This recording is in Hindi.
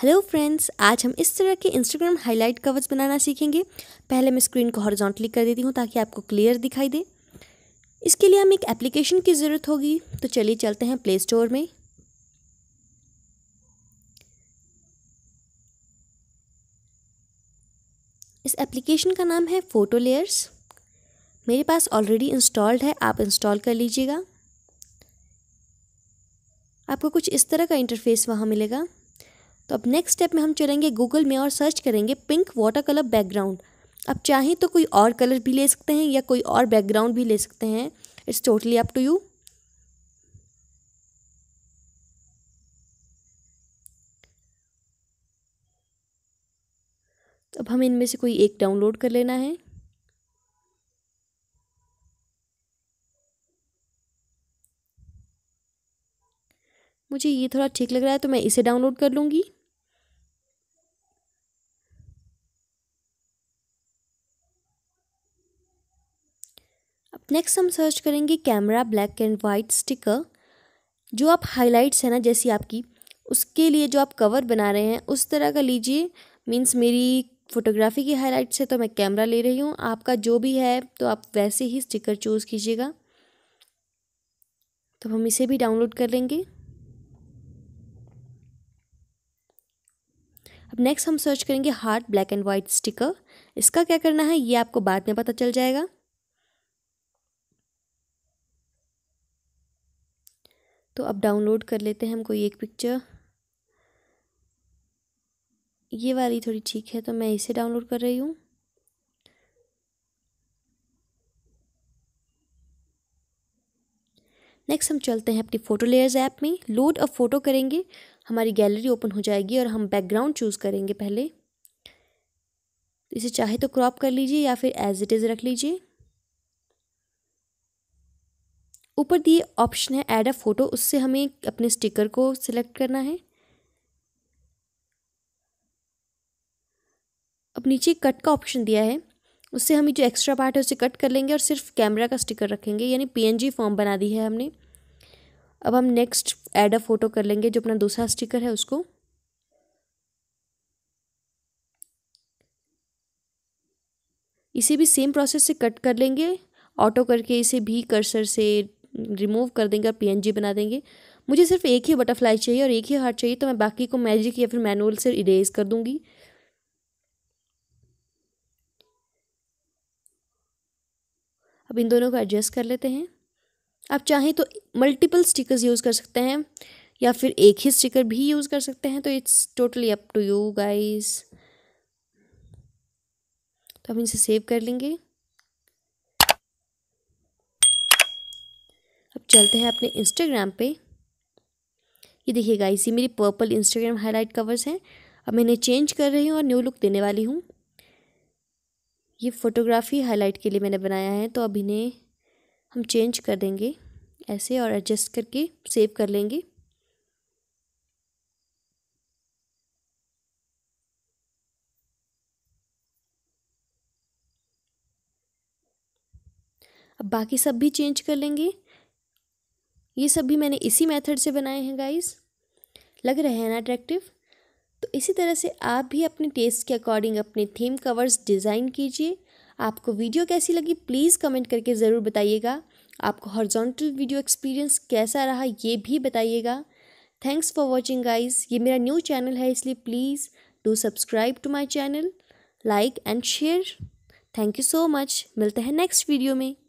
हेलो फ्रेंड्स आज हम इस तरह के इंस्टाग्राम हाईलाइट कवर्स बनाना सीखेंगे पहले मैं स्क्रीन को हॉरिजॉन्टली कर देती हूँ ताकि आपको क्लियर दिखाई दे इसके लिए हमें एक एप्लीकेशन की ज़रूरत होगी तो चलिए चलते हैं प्ले स्टोर में इस एप्लीकेशन का नाम है फ़ोटो लेयर्स मेरे पास ऑलरेडी इंस्टॉल्ड है आप इंस्टॉल कर लीजिएगा आपको कुछ इस तरह का इंटरफेस वहाँ मिलेगा तो अब नेक्स्ट स्टेप में हम चलेंगे गूगल में और सर्च करेंगे पिंक वाटर कलर बैकग्राउंड आप चाहें तो कोई और कलर भी ले सकते हैं या कोई और बैकग्राउंड भी ले सकते हैं it's totally up to you तो अब हमें इनमें से कोई एक डाउनलोड कर लेना है मुझे ये थोड़ा ठीक लग रहा है तो मैं इसे डाउनलोड कर लूँगी नेक्स्ट हम सर्च करेंगे camera black and white sticker जो आप हाइलाइट्स है ना जैसी आपकी उसके लिए जो आप कवर बना रहे हैं उस तरह का लीजिए मीन्स मेरी फ़ोटोग्राफी की हाइलाइट्स है तो मैं कैमरा ले रही हूँ आपका जो भी है तो आप वैसे ही स्टिकर चूज़ कीजिएगा तो हम इसे भी डाउनलोड कर लेंगे अब नेक्स्ट हम सर्च करेंगे heart black and white sticker इसका क्या करना है ये आपको बाद में पता चल जाएगा तो अब डाउनलोड कर लेते हैं हम कोई एक पिक्चर ये वाली थोड़ी ठीक है तो मैं इसे डाउनलोड कर रही हूँ नेक्स्ट हम चलते हैं अपनी फ़ोटो लेयर्स ऐप में लोड अ फ़ोटो करेंगे हमारी गैलरी ओपन हो जाएगी और हम बैकग्राउंड चूज़ करेंगे पहले इसे चाहे तो क्रॉप कर लीजिए या फिर एज इट इज़ रख लीजिए ऊपर दिए ऑप्शन है ऐड अ फ़ोटो उससे हमें अपने स्टिकर को सिलेक्ट करना है अब नीचे कट का ऑप्शन दिया है उससे हमें जो एक्स्ट्रा पार्ट है उसे कट कर लेंगे और सिर्फ कैमरा का स्टिकर रखेंगे यानी पीएनजी फॉर्म बना दी है हमने अब हम नेक्स्ट ऐड अ फ़ोटो कर लेंगे जो अपना दूसरा स्टिकर है उसको इसे भी सेम प्रोसेस से कट कर लेंगे ऑटो करके इसे भी कर्सर से रिमूव कर देंगे और पीएनजी बना देंगे मुझे सिर्फ एक ही बटरफ्लाई चाहिए और एक ही हार्ट चाहिए तो मैं बाकी को मैजिक या फिर मैनुअल से इरेज कर दूंगी अब इन दोनों को एडजस्ट कर लेते हैं आप चाहें तो मल्टीपल स्टिकर्स यूज़ कर सकते हैं या फिर एक ही स्टिकर भी यूज़ कर सकते हैं तो it's totally up to you guys तो हम इनसे सेव कर लेंगे अब चलते हैं अपने इंस्टाग्राम पे ये देखिए गाइस ये मेरी पर्पल इंस्टाग्राम हाईलाइट कवर्स हैं अब मैं इन्हें चेंज कर रही हूँ और न्यू लुक देने वाली हूँ ये फ़ोटोग्राफी हाईलाइट के लिए मैंने बनाया है तो अब इन्हें हम चेंज कर देंगे ऐसे और एडजस्ट करके सेव कर लेंगे अब बाकी सब भी चेंज कर लेंगे ये सब भी मैंने इसी मेथड से बनाए हैं गाइस लग रहे हैं ना अट्रैक्टिव तो इसी तरह से आप भी अपने टेस्ट के अकॉर्डिंग अपने थीम कवर्स डिज़ाइन कीजिए आपको वीडियो कैसी लगी प्लीज़ कमेंट करके ज़रूर बताइएगा आपको हॉर्जोंटल वीडियो एक्सपीरियंस कैसा रहा ये भी बताइएगा थैंक्स फॉर वॉचिंग गाइज ये मेरा न्यू चैनल है इसलिए please do subscribe to my channel like and share thank you so much मिलते हैं नेक्स्ट वीडियो में